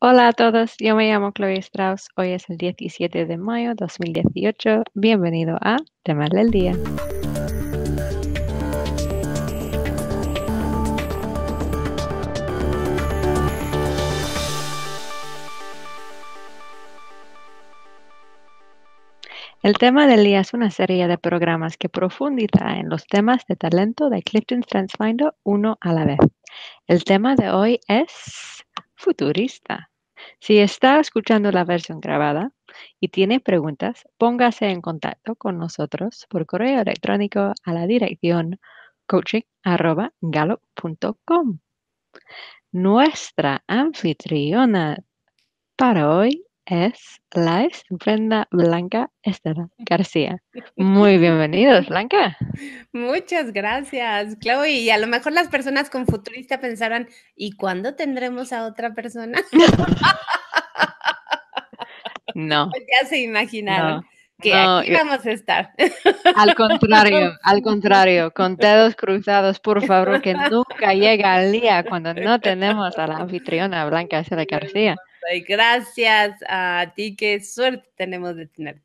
Hola a todos, yo me llamo Chloe Strauss. Hoy es el 17 de mayo 2018. Bienvenido a Temas del Día. El tema del día es una serie de programas que profundiza en los temas de talento de Clifton Transfinder uno a la vez. El tema de hoy es futurista. Si está escuchando la versión grabada y tiene preguntas, póngase en contacto con nosotros por correo electrónico a la dirección coaching.gallup.com. Nuestra anfitriona para hoy es la estupenda Blanca Estela García. Muy bienvenidos, Blanca. Muchas gracias, Chloe. Y a lo mejor las personas con futurista pensarán, ¿y cuándo tendremos a otra persona? No. Pues ya se imaginaron. que aquí vamos a estar. Al contrario, al contrario, con dedos cruzados, por favor, que nunca llega el día cuando no tenemos a la anfitriona Blanca Estela García. Gracias a ti, qué suerte tenemos de tenerte.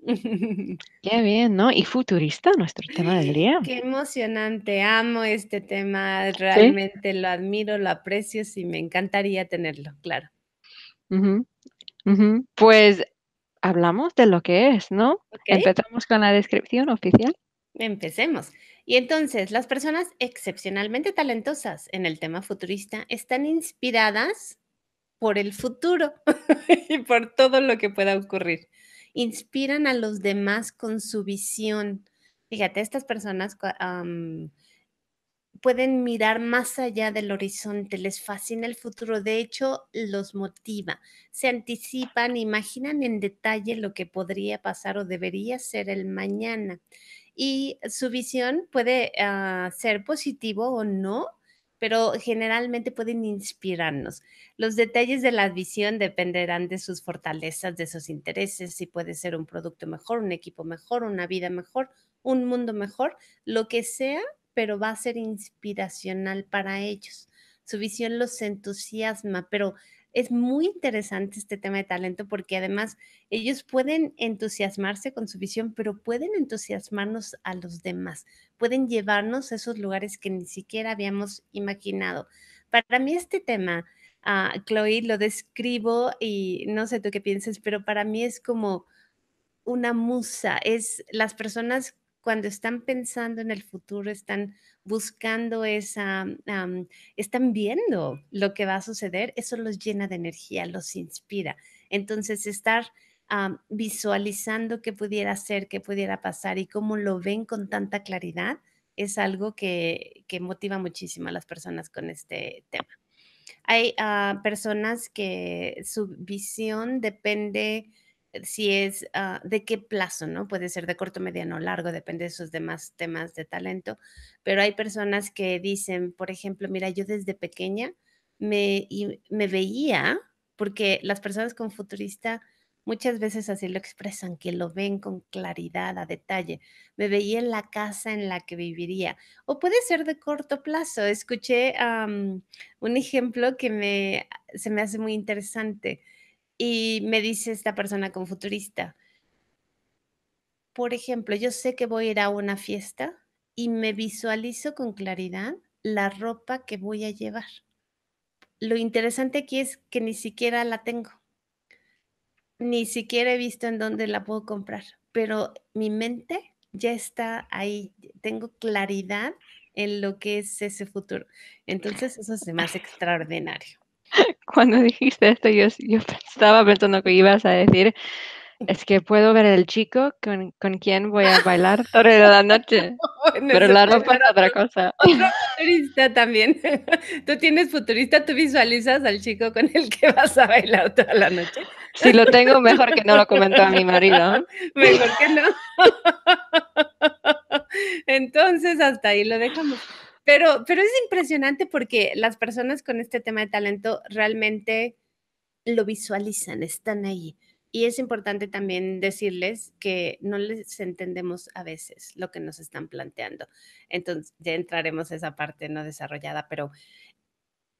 Qué bien, ¿no? Y futurista, nuestro tema del día. Qué emocionante, amo este tema, realmente lo admiro, lo aprecio, y me encantaría tenerlo, claro. Pues hablamos de lo que es, ¿no? Empezamos con la descripción oficial. Empecemos. Y entonces, las personas excepcionalmente talentosas en el tema futurista están inspiradas por el futuro y por todo lo que pueda ocurrir. Inspiran a los demás con su visión. Fíjate, estas personas pueden mirar más allá del horizonte, les fascina el futuro, de hecho los motiva, se anticipan, imaginan en detalle lo que podría pasar o debería ser el mañana. Y su visión puede ah, ser positivo o no, pero generalmente pueden inspirarnos. Los detalles de la visión dependerán de sus fortalezas, de sus intereses, si puede ser un producto mejor, un equipo mejor, una vida mejor, un mundo mejor, lo que sea, pero va a ser inspiracional para ellos. Su visión los entusiasma, pero es muy interesante este tema de talento porque además ellos pueden entusiasmarse con su visión, pero pueden entusiasmarnos a los demás, pueden llevarnos a esos lugares que ni siquiera habíamos imaginado. Para mí este tema, ah, Chloe, lo describo y no sé tú qué piensas, pero para mí es como una musa, es las personas cuando están pensando en el futuro, están buscando esa, están viendo lo que va a suceder, eso los llena de energía, los inspira. Entonces, estar visualizando qué pudiera ser, qué pudiera pasar y cómo lo ven con tanta claridad es algo que, motiva muchísimo a las personas con este tema. Hay ah, personas que su visión depende si es ah, de qué plazo, ¿no? Puede ser de corto, mediano, o largo, depende de sus demás temas de talento, pero hay personas que dicen, por ejemplo, mira, yo desde pequeña me, me veía, porque las personas con futurista muchas veces así lo expresan, que lo ven con claridad, a detalle, me veía en la casa en la que viviría, o puede ser de corto plazo, escuché un ejemplo que me, se me hace muy interesante y me dice esta persona con futurista, por ejemplo, yo sé que voy a ir a una fiesta y me visualizo con claridad la ropa que voy a llevar. Lo interesante aquí es que ni siquiera la tengo, ni siquiera he visto en dónde la puedo comprar, pero mi mente ya está ahí, tengo claridad en lo que es ese futuro. Entonces eso es más extraordinario. Cuando dijiste esto, yo, yo estaba pensando que ibas a decir, es que puedo ver el chico con, con quien voy a bailar toda la noche. pero la ropa es otra cosa. futurista también. Tú tienes futurista, tú visualizas al chico con el que vas a bailar toda la noche. Si lo tengo, mejor que no lo comento a mi marido. Mejor que no. Entonces, hasta ahí lo dejamos. Pero, pero es impresionante porque las personas con este tema de talento realmente lo visualizan, están ahí. Y es importante también decirles que no les entendemos a veces lo que nos están planteando. Entonces, ya entraremos a esa parte no desarrollada, pero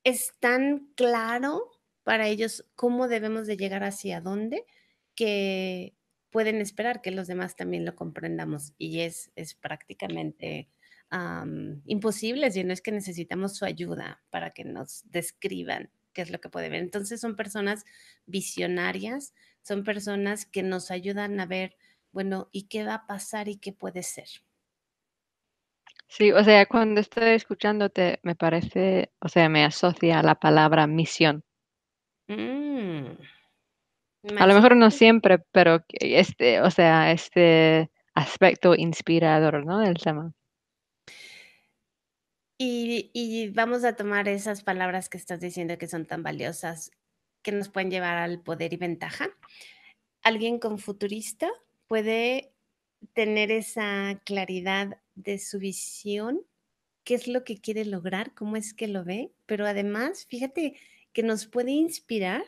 es tan claro para ellos cómo debemos de llegar hacia dónde que pueden esperar que los demás también lo comprendamos. Y es, es prácticamente imposibles y no es que necesitamos su ayuda para que nos describan qué es lo que puede ver. Entonces son personas visionarias, son personas que nos ayudan a ver, bueno, ¿y qué va a pasar y qué puede ser? Sí, o sea, cuando estoy escuchándote, me parece, o sea, me asocia a la palabra misión. Mm, a lo mejor no siempre, pero este, o sea, este aspecto inspirador, ¿no? Del tema. Y, vamos a tomar esas palabras que estás diciendo que son tan valiosas, que nos pueden llevar al poder y ventaja. Alguien con futurista puede tener esa claridad de su visión, qué es lo que quiere lograr, cómo es que lo ve, pero además, fíjate que nos puede inspirar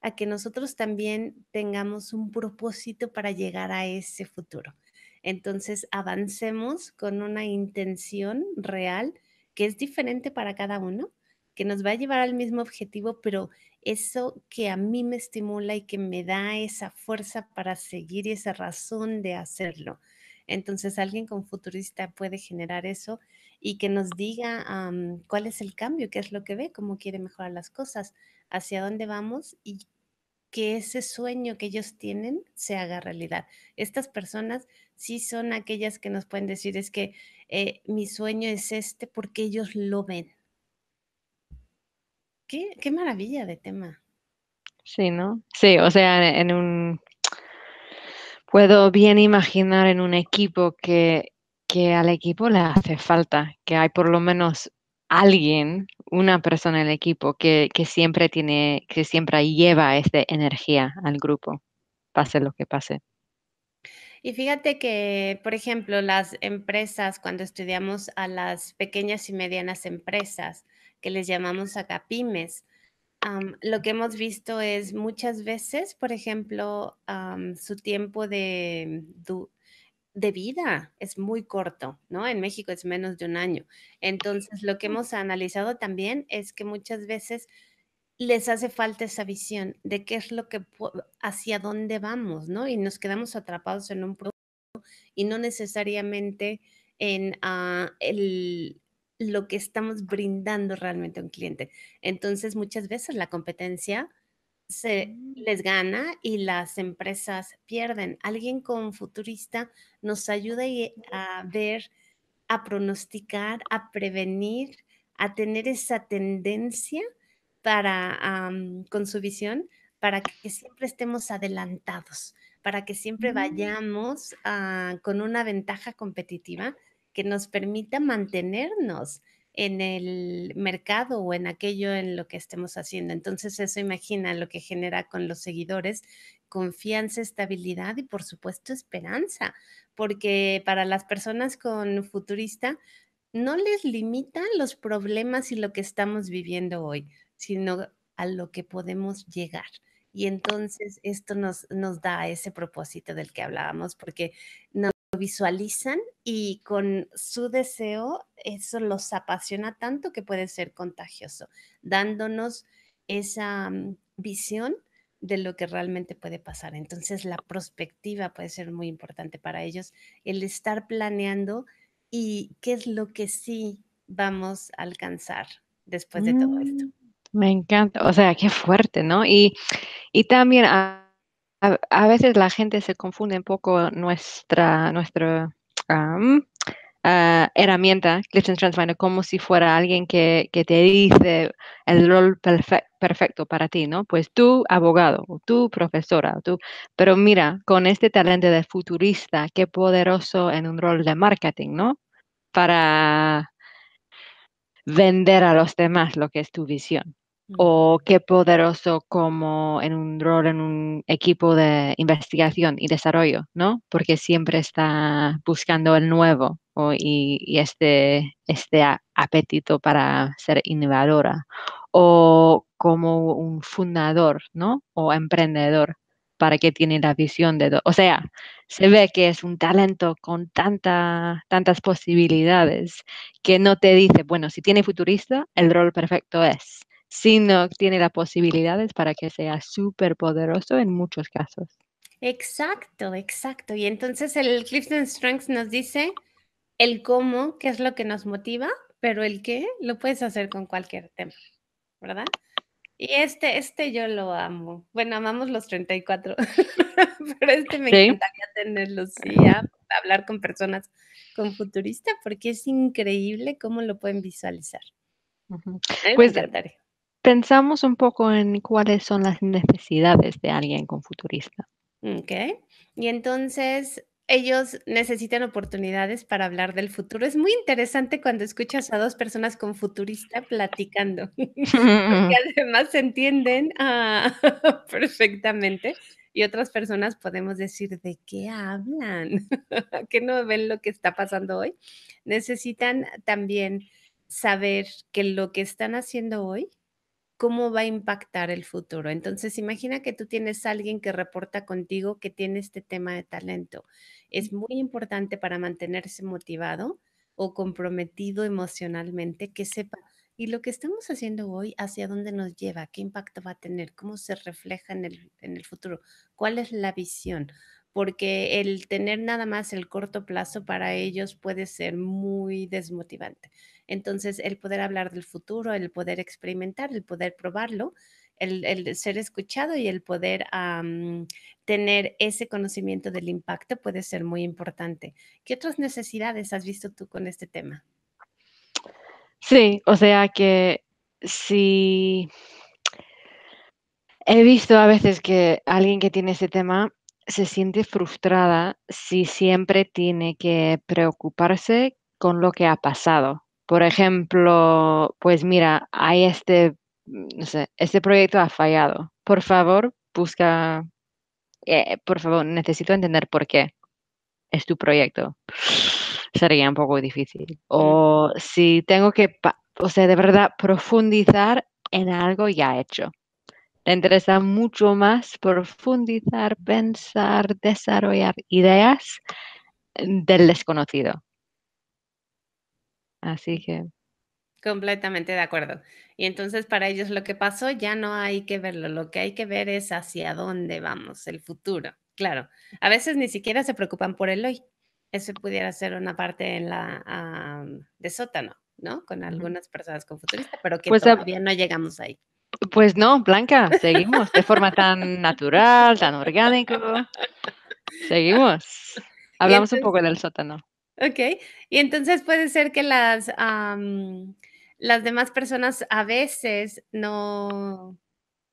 a que nosotros también tengamos un propósito para llegar a ese futuro. Entonces, avancemos con una intención real que es diferente para cada uno, que nos va a llevar al mismo objetivo, pero eso que a mí me estimula y que me da esa fuerza para seguir y esa razón de hacerlo. Entonces, alguien con futurista puede generar eso y que nos diga cuál es el cambio, qué es lo que ve, cómo quiere mejorar las cosas, hacia dónde vamos y que ese sueño que ellos tienen se haga realidad. Estas personas sí son aquellas que nos pueden decir es que eh, mi sueño es este porque ellos lo ven. Qué, maravilla de tema. Sí, ¿no? Sí, o sea, en, un... Puedo bien imaginar en un equipo que, que al equipo le hace falta, que hay por lo menos alguien, una persona en el equipo que, siempre tiene, que siempre lleva esta energía al grupo, pase lo que pase. Y fíjate que, por ejemplo, las empresas, cuando estudiamos a las pequeñas y medianas empresas, que les llamamos pymes, lo que hemos visto es muchas veces, por ejemplo, su tiempo de, de vida es muy corto, ¿no? En México es menos de un año. Entonces, lo que hemos analizado también es que muchas veces les hace falta esa visión de qué es lo que, hacia dónde vamos, ¿no? Y nos quedamos atrapados en un producto y no necesariamente en ah, el, lo que estamos brindando realmente a un cliente. Entonces, muchas veces la competencia se mm. les gana y las empresas pierden. Alguien con futurista nos ayuda eh, a ver, a pronosticar, a prevenir, a tener esa tendencia para con su visión para que siempre estemos adelantados, para que siempre mm. vayamos ah, con una ventaja competitiva que nos permita mantenernos en el mercado o en aquello en lo que estemos haciendo. Entonces eso imagina lo que genera con los seguidores confianza, estabilidad y por supuesto esperanza, porque para las personas con futurista no les limitan los problemas y lo que estamos viviendo hoy, sino a lo que podemos llegar. Y entonces esto nos, nos da ese propósito del que hablábamos, porque no visualizan y con su deseo eso los apasiona tanto que puede ser contagioso, dándonos esa mm, visión de lo que realmente puede pasar. Entonces la prospectiva puede ser muy importante para ellos, el estar planeando y qué es lo que sí vamos a alcanzar después de todo esto. Mm, me encanta, o sea, qué fuerte, ¿no? Y, y también... Ah, a, veces la gente se confunde un poco nuestra, nuestra ah, herramienta, Clifton como si fuera alguien que, te dice el rol perfecto para ti, ¿no? Pues tú, abogado, o tú, profesora, tú. Pero mira, con este talento de futurista, qué poderoso en un rol de marketing, ¿no? Para vender a los demás lo que es tu visión o qué poderoso como en un rol en un equipo de investigación y desarrollo, ¿no? Porque siempre está buscando el nuevo y, este, este apetito para ser innovadora o como un fundador, ¿no? O emprendedor para que tiene la visión de, o sea, se ve que es un talento con tanta, tantas posibilidades que no te dice, bueno, si tiene futurista, el rol perfecto es sino tiene las posibilidades para que sea súper poderoso en muchos casos. Exacto, exacto. Y entonces el Clifton Strengths nos dice el cómo, qué es lo que nos motiva, pero el qué lo puedes hacer con cualquier tema, ¿verdad? Y este, este yo lo amo. Bueno, amamos los 34, pero este me encantaría tenerlo, sí, hablar con personas con futurista, porque es increíble cómo lo pueden visualizar. Uh -huh. Pues pensamos un poco en cuáles son las necesidades de alguien con futurista. Ok. Y entonces, ellos necesitan oportunidades para hablar del futuro. Es muy interesante cuando escuchas a dos personas con futurista platicando, además se entienden ah, perfectamente y otras personas podemos decir, ¿de qué hablan? que no ven lo que está pasando hoy. Necesitan también saber que lo que están haciendo hoy cómo va a impactar el futuro. Entonces, imagina que tú tienes alguien que reporta contigo que tiene este tema de talento. Es muy importante para mantenerse motivado o comprometido emocionalmente que sepa, y lo que estamos haciendo hoy, hacia dónde nos lleva, qué impacto va a tener, cómo se refleja en el, en el futuro, cuál es la visión porque el tener nada más el corto plazo para ellos puede ser muy desmotivante. Entonces, el poder hablar del futuro, el poder experimentar, el poder probarlo, el, ser escuchado y el poder tener ese conocimiento del impacto puede ser muy importante. ¿Qué otras necesidades has visto tú con este tema? Sí, o sea que si he visto a veces que alguien que tiene ese tema se siente frustrada si siempre tiene que preocuparse con lo que ha pasado. Por ejemplo, pues mira, hay este, mm, no sé, este proyecto ha fallado. Por favor, busca, eh, por favor, necesito entender por qué es tu proyecto. Sería un poco difícil. O si tengo que, o sea, de verdad, profundizar en algo ya hecho. Le interesa mucho más profundizar, pensar, desarrollar ideas eh, del desconocido. Así que... Completamente de acuerdo. Y entonces para ellos lo que pasó ya no hay que verlo, lo que hay que ver es hacia dónde vamos, el futuro. Claro, a veces ni siquiera se preocupan por el hoy. Eso pudiera ser una parte en la, de sótano, ¿no? Con algunas personas con futurista, pero que pues, em, todavía no llegamos ahí. Pues no, Blanca, seguimos de forma tan natural, tan orgánico. Seguimos. Hablamos un poco del sótano. Ok, y entonces puede ser que las, las demás personas a veces no,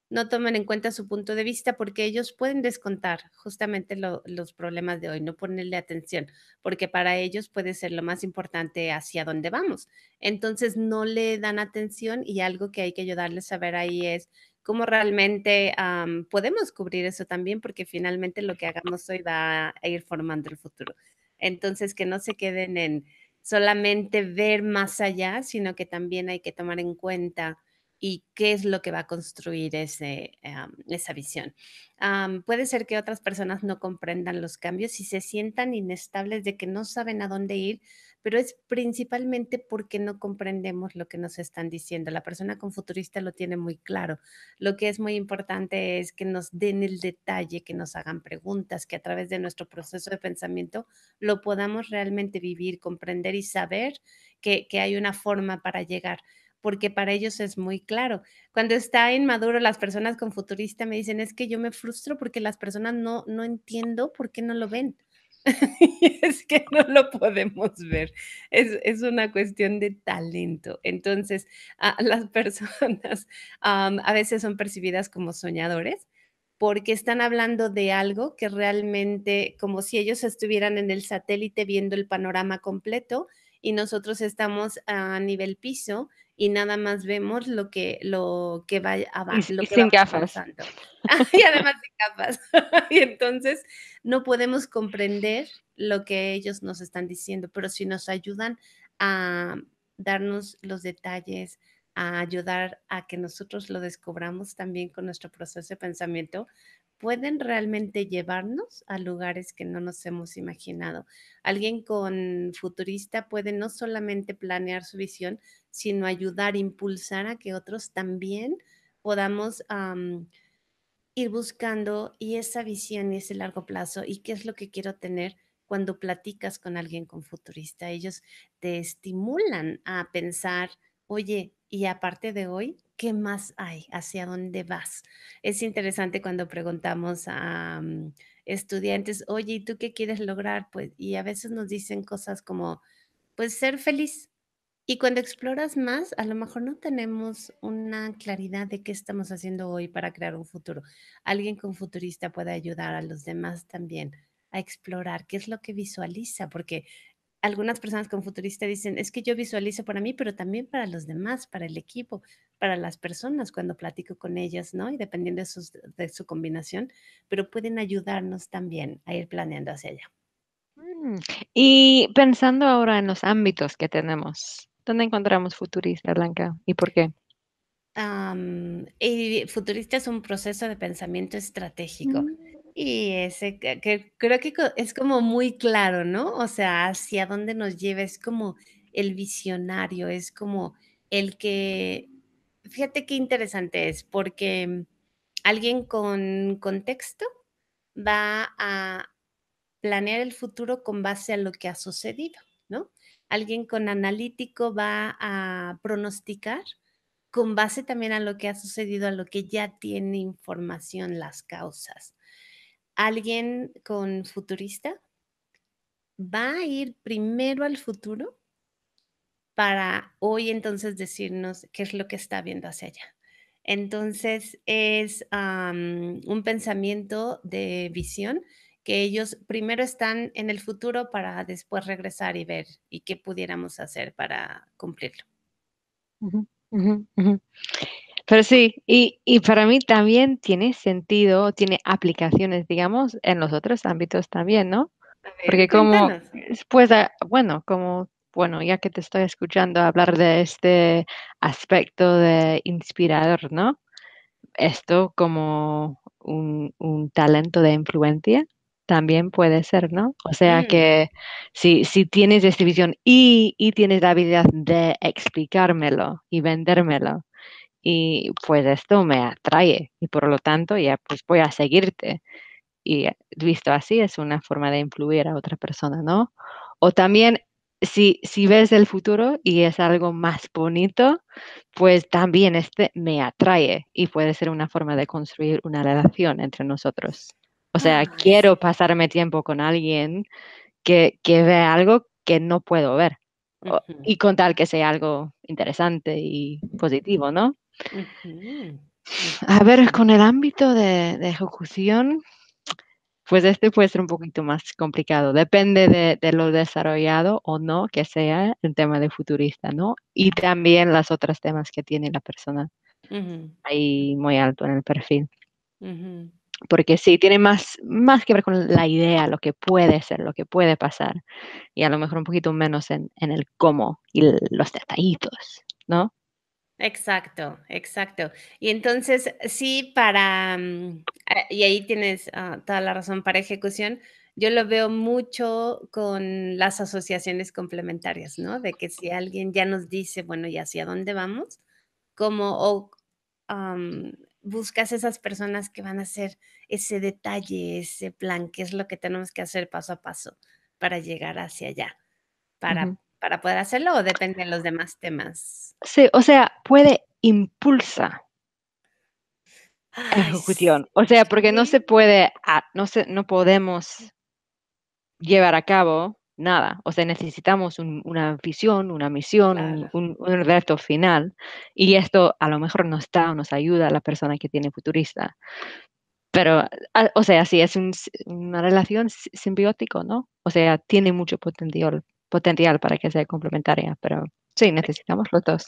no toman en cuenta su punto de vista porque ellos pueden descontar justamente los problemas de hoy, no ponerle atención, porque para ellos puede ser lo más importante hacia dónde vamos. Entonces no le dan atención y algo que hay que ayudarles a ver ahí es cómo realmente podemos cubrir eso también, porque finalmente lo que hagamos hoy va a ir formando el futuro. Entonces que no se queden en solamente ver más allá, sino que también hay que tomar en cuenta y qué es lo que va a construir esa visión. puede ser que otras personas no comprendan los cambios y se sientan inestables de que no saben a dónde ir, pero es principalmente porque no comprendemos lo que nos están diciendo. La persona con futurista lo tiene muy claro. Lo que es muy importante es que nos den el detalle, que nos hagan preguntas, que a través de nuestro proceso de pensamiento lo podamos realmente vivir, comprender y saber que, que hay una forma para llegar porque para ellos es muy claro. Cuando está en Maduro, las personas con futurista me dicen, es que yo me frustro porque las personas no, no entiendo por qué no lo ven. es que no lo podemos ver. Es, es una cuestión de talento. Entonces, a las personas a veces son percibidas como soñadores porque están hablando de algo que realmente, como si ellos estuvieran en el satélite viendo el panorama completo, y nosotros estamos a nivel piso y nada más vemos lo que lo que va abajo. Y, y, sin gafas. Ah, y además sin gafas. y entonces no podemos comprender lo que ellos nos están diciendo, pero si nos ayudan a darnos los detalles, a ayudar a que nosotros lo descubramos también con nuestro proceso de pensamiento, pueden realmente llevarnos a lugares que no nos hemos imaginado. Alguien con futurista puede no solamente planear su visión, sino ayudar, impulsar a que otros también podamos ir buscando y esa visión y ese largo plazo y qué es lo que quiero tener cuando platicas con alguien con futurista. Ellos te estimulan a pensar, oye, y aparte de hoy, ¿qué más hay? ¿Hacia dónde vas? Es interesante cuando preguntamos a mm, estudiantes, oye, ¿y tú qué quieres lograr? Pues, y a veces nos dicen cosas como, pues ser feliz. Y cuando exploras más, a lo mejor no tenemos una claridad de qué estamos haciendo hoy para crear un futuro. Alguien con futurista puede ayudar a los demás también a explorar qué es lo que visualiza, porque algunas personas con futurista dicen, es que yo visualizo para mí, pero también para los demás, para el equipo, para las personas cuando platico con ellas, ¿no? Y dependiendo de, su combinación, pero pueden ayudarnos también a ir planeando hacia allá. Mm, y pensando ahora en los ámbitos que tenemos, ¿dónde encontramos futurista, Blanca? ¿Y por qué? y futurista es un proceso de pensamiento estratégico. Mm. Y ese creo que es como muy claro, ¿no? O sea, hacia dónde nos lleva, es como el visionario, es como el que, fíjate qué interesante es, porque alguien con contexto va a planear el futuro con base a lo que ha sucedido, ¿no? Alguien con analítico va a pronosticar con base también a lo que ha sucedido, a lo que ya tiene información, las causas alguien con futurista va a ir primero al futuro para hoy entonces decirnos qué es lo que está viendo hacia allá. Entonces es un pensamiento de visión que ellos primero están en el futuro para después regresar y ver y qué pudiéramos hacer para cumplirlo. Pero sí, y, para mí también tiene sentido, tiene aplicaciones, digamos, en los otros ámbitos también, ¿no? Porque como, después, pues, ah, bueno, como, bueno, ya que te estoy escuchando hablar de este aspecto de inspirador, ¿no? Esto como un, talento de influencia también puede ser, ¿no? O sea mm. que si, tienes esta visión y, y tienes la habilidad de explicármelo y vendérmelo, y pues esto me atrae y por lo tanto ya pues voy a seguirte. Y visto así es una forma de influir a otra persona, ¿no? O también si, ves el futuro y es algo más bonito, pues también este me atrae y puede ser una forma de construir una relación entre nosotros. O sea, ah, quiero pasarme tiempo con alguien que, que ve algo que no puedo ver. Y con tal que sea algo interesante y positivo, ¿no? A ver, con el ámbito de, ejecución, pues este puede ser un poquito más complicado. Depende de, lo desarrollado o no que sea el tema de futurista, ¿no? Y también las otras temas que tiene la persona ahí muy alto en el perfil. Porque sí, tiene más, más que ver con la idea, lo que puede ser, lo que puede pasar. Y a lo mejor un poquito menos en el cómo y los detallitos, ¿no? Exacto, exacto. Y entonces, sí, para, mm, eh, y ahí tienes ah, toda la razón para ejecución, yo lo veo mucho con las asociaciones complementarias, ¿no? De que si alguien ya nos dice, bueno, ¿y hacia dónde vamos? Como, o buscas esas personas que van a hacer ese detalle, ese plan, qué es lo que tenemos que hacer paso a paso para llegar hacia allá, para para poder hacerlo o depende de los demás temas? Sí, o sea, puede impulsa la ejecución. O sea, porque no se puede, ah, no, no podemos llevar a cabo nada. O sea, necesitamos una visión, una misión, un, reto final. Y esto a lo mejor nos da o nos ayuda a la persona que tiene futurista. Pero, ah, o sea, sí, es una relación simbiótica, ¿no? O sea, tiene mucho potencial potencial para que sea complementaria, pero sí, necesitamos los dos.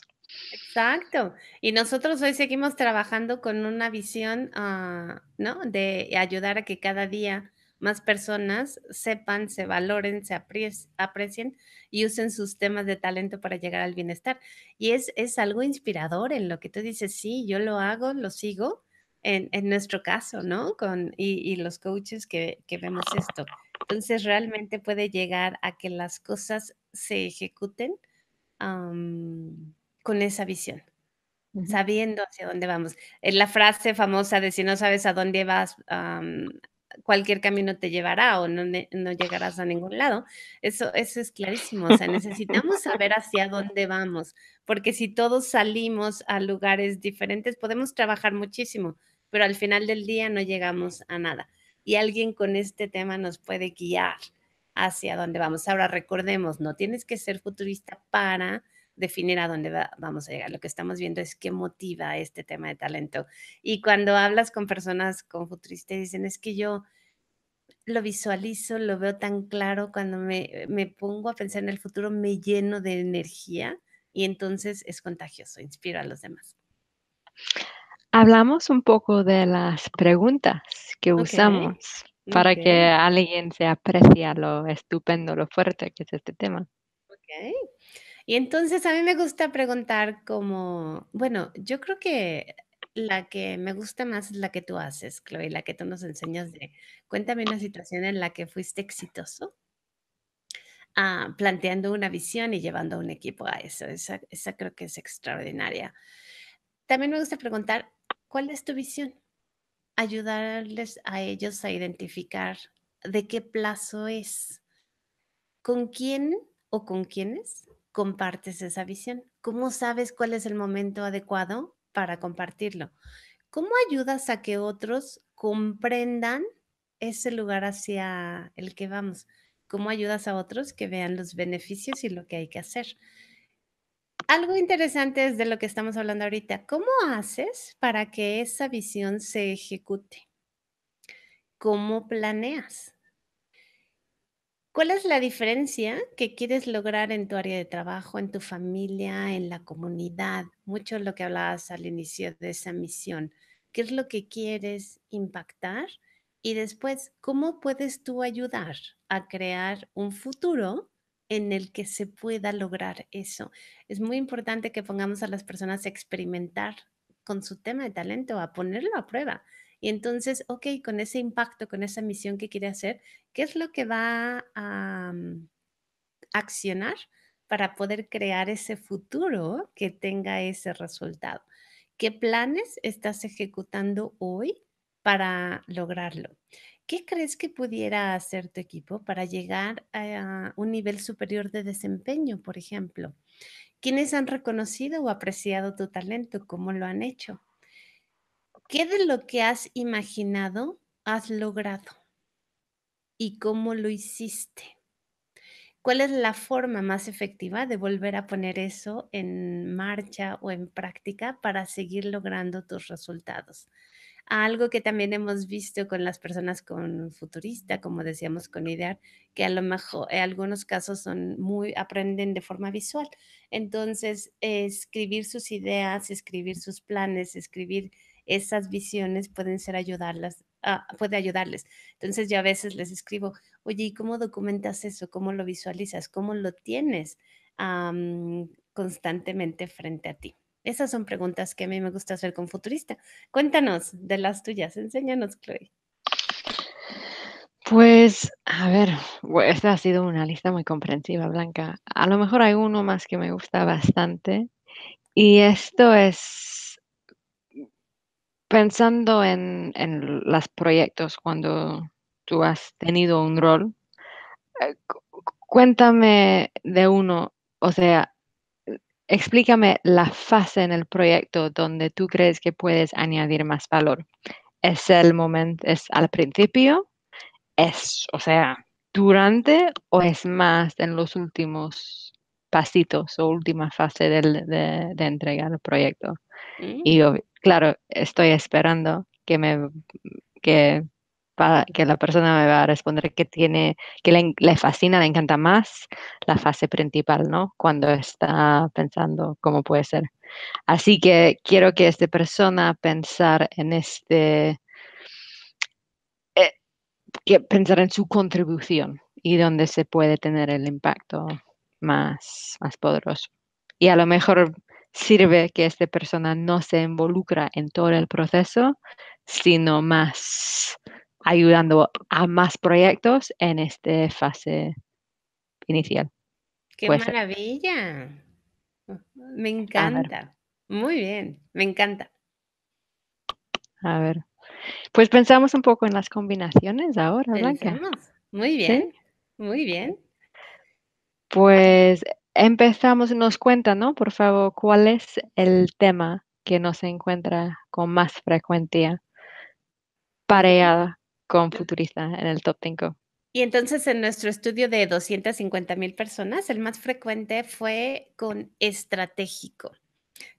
Exacto. Y nosotros hoy seguimos trabajando con una visión, ah, ¿no? De ayudar a que cada día más personas sepan, se valoren, se aprecien y usen sus temas de talento para llegar al bienestar. Y es, es algo inspirador en lo que tú dices, sí, yo lo hago, lo sigo, en, en nuestro caso, ¿no? Con, y, los coaches que, que vemos esto. Entonces realmente puede llegar a que las cosas se ejecuten con esa visión, sabiendo hacia dónde vamos. Es eh, la frase famosa de si no sabes a dónde vas, cualquier camino te llevará o no, llegarás a ningún lado. Eso, eso es clarísimo. O sea, necesitamos saber hacia dónde vamos, porque si todos salimos a lugares diferentes, podemos trabajar muchísimo, pero al final del día no llegamos a nada y alguien con este tema nos puede guiar hacia dónde vamos. Ahora recordemos, no tienes que ser futurista para definir a dónde vamos a llegar. Lo que estamos viendo es qué motiva este tema de talento. Y cuando hablas con personas con futuristas, dicen, es que yo lo visualizo, lo veo tan claro, cuando me, me pongo a pensar en el futuro me lleno de energía y entonces es contagioso, inspira a los demás. Hablamos un poco de las preguntas que usamos para que alguien se aprecie lo estupendo, lo fuerte que es este tema. Ok, Y entonces a mí me gusta preguntar como, bueno, yo creo que la que me gusta más es la que tú haces, Chloe, la que tú nos enseñas de, cuéntame una situación en la que fuiste exitoso, ah, planteando una visión y llevando a un equipo a eso. Esa, esa creo que es extraordinaria. También me gusta preguntar, ¿Cuál es tu visión? Ayudarles a ellos a identificar de qué plazo es, con quién o con quiénes compartes esa visión, cómo sabes cuál es el momento adecuado para compartirlo, cómo ayudas a que otros comprendan ese lugar hacia el que vamos, cómo ayudas a otros que vean los beneficios y lo que hay que hacer algo interesante es de lo que estamos hablando ahorita. ¿Cómo haces para que esa visión se ejecute? ¿Cómo planeas? ¿Cuál es la diferencia que quieres lograr en tu área de trabajo, en tu familia, en la comunidad? Mucho lo que hablabas al inicio de esa misión. ¿Qué es lo que quieres impactar? Y después, ¿cómo puedes tú ayudar a crear un futuro en el que se pueda lograr eso. Es muy importante que pongamos a las personas a experimentar con su tema de talento, a ponerlo a prueba. Y entonces, ok, con ese impacto, con esa misión que quiere hacer, ¿qué es lo que va a mm, accionar para poder crear ese futuro que tenga ese resultado? ¿Qué planes estás ejecutando hoy para lograrlo? ¿Qué crees que pudiera hacer tu equipo para llegar a un nivel superior de desempeño, por ejemplo? ¿Quiénes han reconocido o apreciado tu talento? ¿Cómo lo han hecho? ¿Qué de lo que has imaginado has logrado? ¿Y cómo lo hiciste? ¿Cuál es la forma más efectiva de volver a poner eso en marcha o en práctica para seguir logrando tus resultados? algo que también hemos visto con las personas con futurista, como decíamos con IDEAR, que a lo mejor en eh, algunos casos son muy, aprenden de forma visual. Entonces, escribir sus ideas, escribir sus planes, escribir esas visiones pueden ser ayudarlas, ah, puede ayudarles. Entonces yo a veces les escribo, oye, ¿y cómo documentas eso? ¿Cómo lo visualizas? ¿Cómo lo tienes constantemente frente a ti? Esas son preguntas que a mí me gusta hacer con futurista. Cuéntanos de las tuyas, enséñanos, Chloe. Pues, a ver, esta ha sido una lista muy comprensiva, Blanca. A lo mejor hay uno más que me gusta bastante. Y esto es pensando en, los proyectos cuando tú has tenido un rol. Eh, cuéntame de uno, o sea, Explícame la fase en el proyecto donde tú crees que puedes añadir más valor. ¿Es el momento, es al principio? ¿Es, o sea, durante o es más en los últimos pasitos o última fase de, entrega del proyecto? Mm. Y yo, claro, estoy esperando que me que para que la persona me va a responder que tiene, que le, fascina, le encanta más la fase principal, ¿no? Cuando está pensando cómo puede ser. Así que quiero que esta persona pensar en este, eh, que pensar en su contribución y dónde se puede tener el impacto más, más poderoso. Y a lo mejor sirve que esta persona no se involucra en todo el proceso, sino más ayudando a más proyectos en esta fase inicial. ¡Qué maravilla! Me encanta. Muy bien, me encanta. A ver. Pues pensamos un poco en las combinaciones ahora, Blanca. Muy bien, muy bien. Pues empezamos, nos cuenta, ¿no? Por favor, ¿cuál es el tema que nos encuentra con más frecuencia pareada con Futurista en el top 5. Y entonces en nuestro estudio de 250 mil personas, el más frecuente fue con estratégico.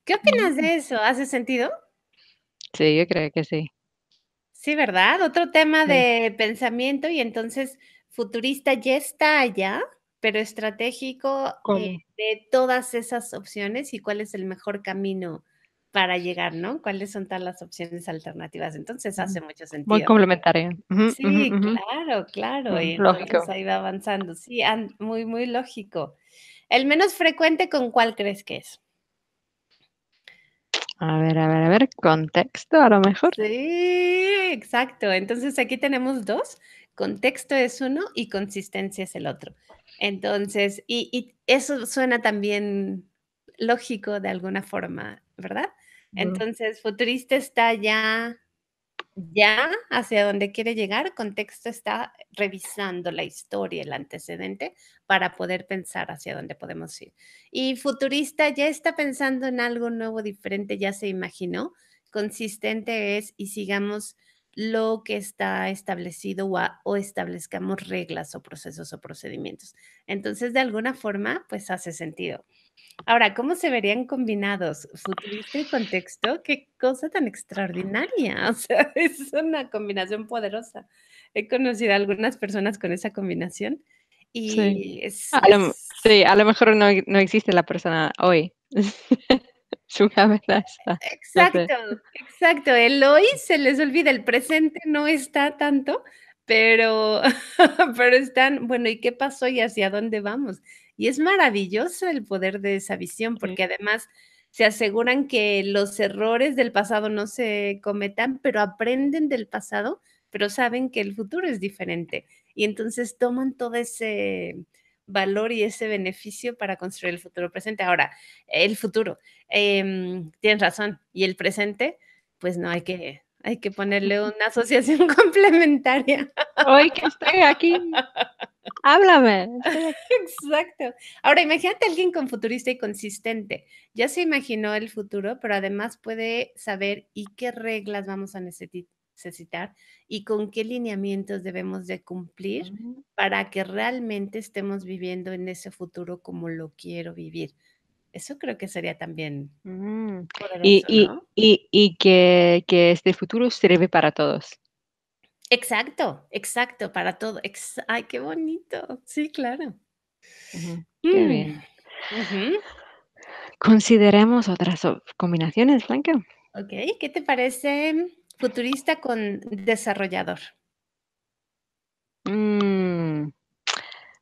¿Qué opinas mm. de eso? ¿Hace sentido? Sí, yo creo que sí. Sí, ¿verdad? Otro tema de pensamiento y entonces futurista ya está allá, pero estratégico eh, de todas esas opciones y cuál es el mejor camino para llegar, ¿no? ¿Cuáles son todas las opciones alternativas? Entonces hace mucho sentido. Muy complementario. sí, claro, claro. Mm, y lógico. Ahí va avanzando. Sí, muy, muy lógico. El menos frecuente, ¿con cuál crees que es? A ver, a ver, a ver, contexto a lo mejor. Sí, exacto. Entonces aquí tenemos dos. Contexto es uno y consistencia es el otro. Entonces, y, y eso suena también lógico de alguna forma, ¿verdad? Entonces, futurista está ya, ya hacia donde quiere llegar, contexto está revisando la historia, el antecedente, para poder pensar hacia dónde podemos ir. Y futurista ya está pensando en algo nuevo, diferente, ya se imaginó, consistente es y sigamos lo que está establecido o, establezcamos reglas o procesos o procedimientos. Entonces, de alguna forma, pues hace sentido. Ahora, ¿cómo se verían combinados futurista y contexto? Qué cosa tan extraordinaria. O sea, es una combinación poderosa. He conocido a algunas personas con esa combinación y sí. Es, a lo, sí, a lo mejor no, no existe la persona hoy. Su cabeza está. Exacto, exacto. El hoy se les olvida, el presente no está tanto, pero, pero están, bueno, ¿y qué pasó y hacia dónde vamos? Y es maravilloso el poder de esa visión, porque además se aseguran que los errores del pasado no se cometan, pero aprenden del pasado, pero saben que el futuro es diferente. Y entonces toman todo ese valor y ese beneficio para construir el futuro presente. Ahora, el futuro, eh, tienes razón, y el presente, pues no hay que hay que ponerle una asociación complementaria. Hoy que estoy aquí háblame. Exacto. Ahora, imagínate a alguien con futurista y consistente. Ya se imaginó el futuro, pero además puede saber y qué reglas vamos a necesitar y con qué lineamientos debemos de cumplir mm. para que realmente estemos viviendo en ese futuro como lo quiero vivir. Eso creo que sería también. Mm. Poderoso, y, y, que, que, este futuro sirve para todos. Exacto, exacto, para todo. Ay, qué bonito. Sí, claro. Mm, bien. Consideremos otras combinaciones, Blanca. Ok, ¿qué te parece futurista con desarrollador? Mm,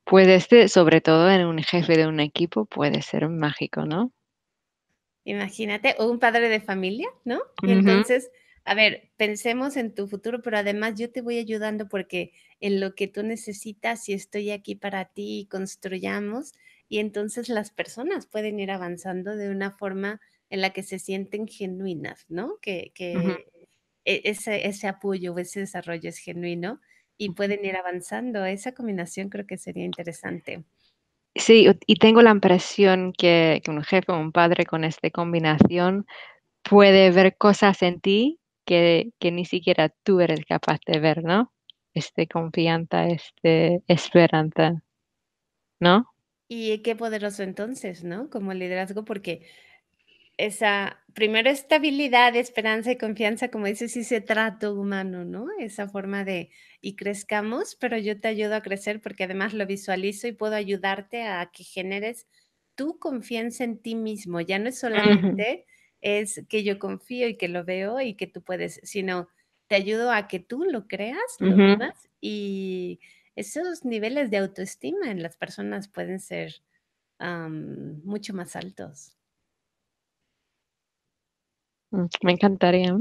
puede este, ser, sobre todo en un jefe de un equipo, puede ser mágico, ¿no? Imagínate, o un padre de familia, ¿no? entonces a ver, pensemos en tu futuro, pero además yo te voy ayudando porque en lo que tú necesitas y estoy aquí para ti construyamos. Y entonces las personas pueden ir avanzando de una forma en la que se sienten genuinas, ¿no? Que, e, ese, apoyo o ese desarrollo es genuino y pueden ir avanzando. Esa combinación creo que sería interesante. Sí, y tengo la impresión que, que un jefe o un padre con esta combinación puede ver cosas en ti que, ni siquiera tú eres capaz de ver, ¿no? Este confianza, este esperanza, ¿no? Y qué poderoso entonces, ¿no? Como liderazgo, porque esa, primero estabilidad, esperanza y confianza, como dices, ese trato humano, ¿no? Esa forma de, y crezcamos, pero yo te ayudo a crecer porque además lo visualizo y puedo ayudarte a que generes tu confianza en ti mismo. Ya no es solamente es que yo confío y que lo veo y que tú puedes, sino te ayudo a que tú lo creas, lo y esos niveles de autoestima en las personas pueden ser mucho más altos. Mm, me encantaría.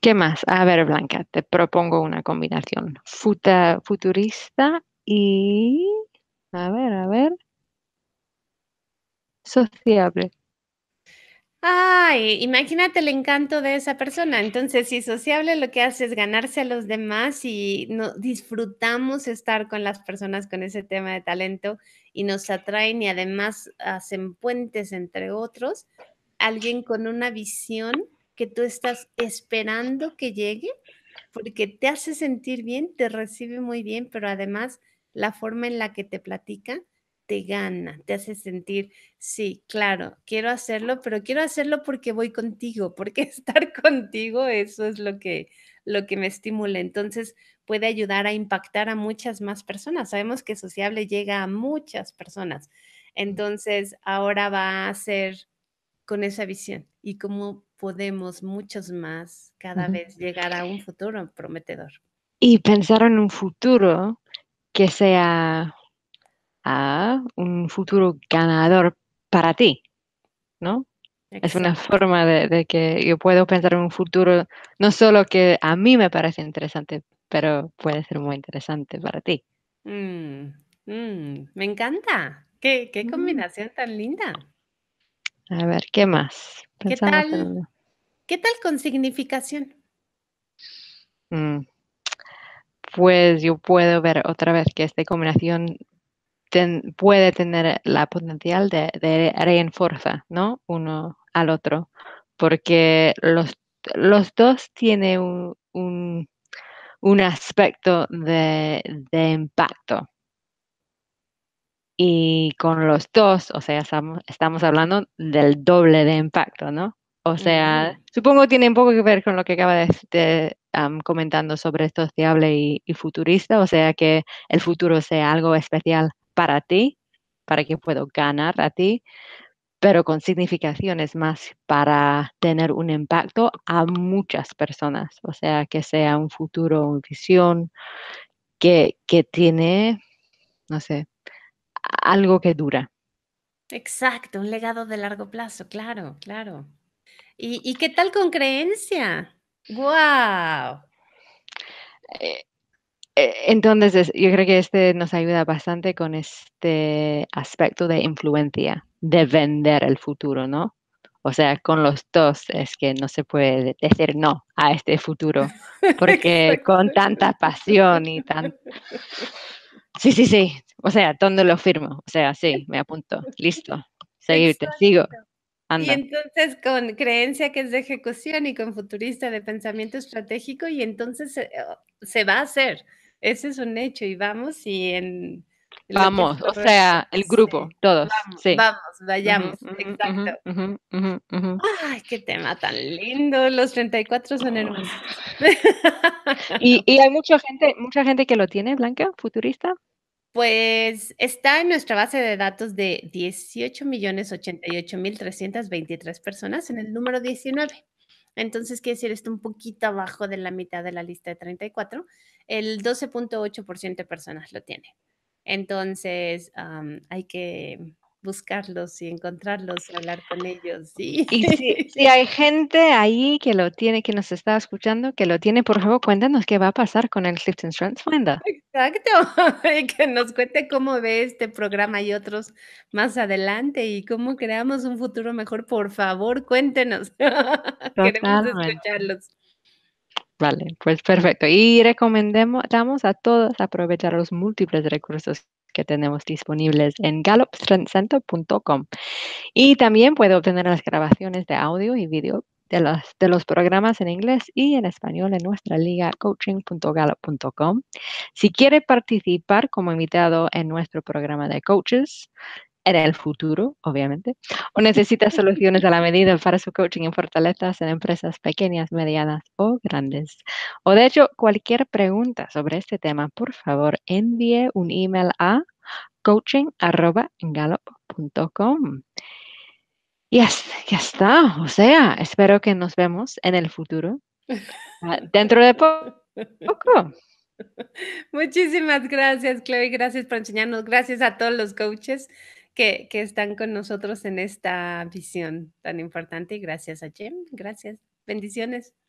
¿Qué más? A ver, Blanca, te propongo una combinación futurista y, a ver, a ver, sociable. Ay, imagínate el encanto de esa persona. Entonces, si sociable lo que hace es ganarse a los demás y no, disfrutamos estar con las personas con ese tema de talento y nos atraen y además hacen puentes entre otros, alguien con una visión que tú estás esperando que llegue, porque te hace sentir bien, te recibe muy bien, pero además la forma en la que te platica te gana, te hace sentir, sí, claro, quiero hacerlo, pero quiero hacerlo porque voy contigo, porque estar contigo, eso es lo que, lo que me estimula. Entonces puede ayudar a impactar a muchas más personas. Sabemos que sociable llega a muchas personas. Entonces ahora va a ser con esa visión y cómo podemos muchos más cada vez llegar a un futuro prometedor. Y pensar en un futuro que sea a un futuro ganador para ti, ¿no? Es una forma de, que yo puedo pensar en un futuro, no solo que a mí me parece interesante, pero puede ser muy interesante para ti. Mm, mm, me encanta. Qué, combinación tan linda. A ver, ¿qué más? ¿Qué tal, ¿Qué tal con significación? Mm, pues yo puedo ver otra vez que esta combinación puede tener la potencial de, de reenforzar ¿no? uno al otro, porque los, dos tienen un, aspecto de, impacto. Y con los dos, o sea, estamos, hablando del doble de impacto, ¿no? O sea, mm. supongo tiene un poco que ver con lo que acaba de, comentar comentando sobre esto fiable y, futurista, o sea, que el futuro sea algo especial para ti, para que puedo ganar a ti, pero con significaciones más para tener un impacto a muchas personas, o sea, que sea un futuro, una visión que, tiene, no sé, algo que dura. Exacto, un legado de largo plazo, claro, claro. ¿Y, qué tal con creencia? ¡Wow! Eh, entonces, yo creo que este nos ayuda bastante con este aspecto de influencia, de vender el futuro, ¿no? O sea, con los dos es que no se puede decir no a este futuro, porque con tanta pasión y tan... Sí, sí, sí. O sea, ¿dónde lo firmo? O sea, sí, me apunto. Listo. Seguirte, sigo. Anda. Y entonces con creencia que es de ejecución y con futurista de pensamiento estratégico y entonces se eh, va a hacer. Ese es un hecho y vamos y en... Vamos, o sea, el grupo, todos. Vamos, vayamos, exacto. Ay, qué tema tan lindo, los 34 son hermosos. ¿Y, hay mucha gente, mucha gente que lo tiene, Blanca, futurista? Pues está en nuestra base de datos de 18.088.323 personas en el número 19. Entonces, quiere decir, está un poquito abajo de la mitad de la lista de 34 el 12.8% de personas lo tiene. Entonces, hay que buscarlos y encontrarlos hablar con ellos. Y, si, hay gente ahí que lo tiene, que nos está escuchando, que lo tiene, por favor, cuéntanos qué va a pasar con el Clifton Strengths Finder. Exacto, y que nos cuente cómo ve este programa y otros más adelante y cómo creamos un futuro mejor. Por favor, cuéntenos. Queremos escucharlos. Vale, pues perfecto. Y recomendamos a todos aprovechar los múltiples recursos que tenemos disponibles en gallopcenter.com. Y también puede obtener las grabaciones de audio y vídeo de los, de los programas en inglés y en español en nuestra liga coaching.gallup.com. Si quiere participar como invitado en nuestro programa de coaches, en el futuro, obviamente, o necesita soluciones a la medida para su coaching en fortalezas en empresas pequeñas, medianas o grandes. O de hecho, cualquier pregunta sobre este tema, por favor, envíe un email a coaching.com. Y ya está, o sea, espero que nos vemos en el futuro, ah, dentro de poco. Muchísimas gracias, Chloe. Gracias por enseñarnos. Gracias a todos los coaches que, están con nosotros en esta visión tan importante. y Gracias a Jim, gracias. Bendiciones.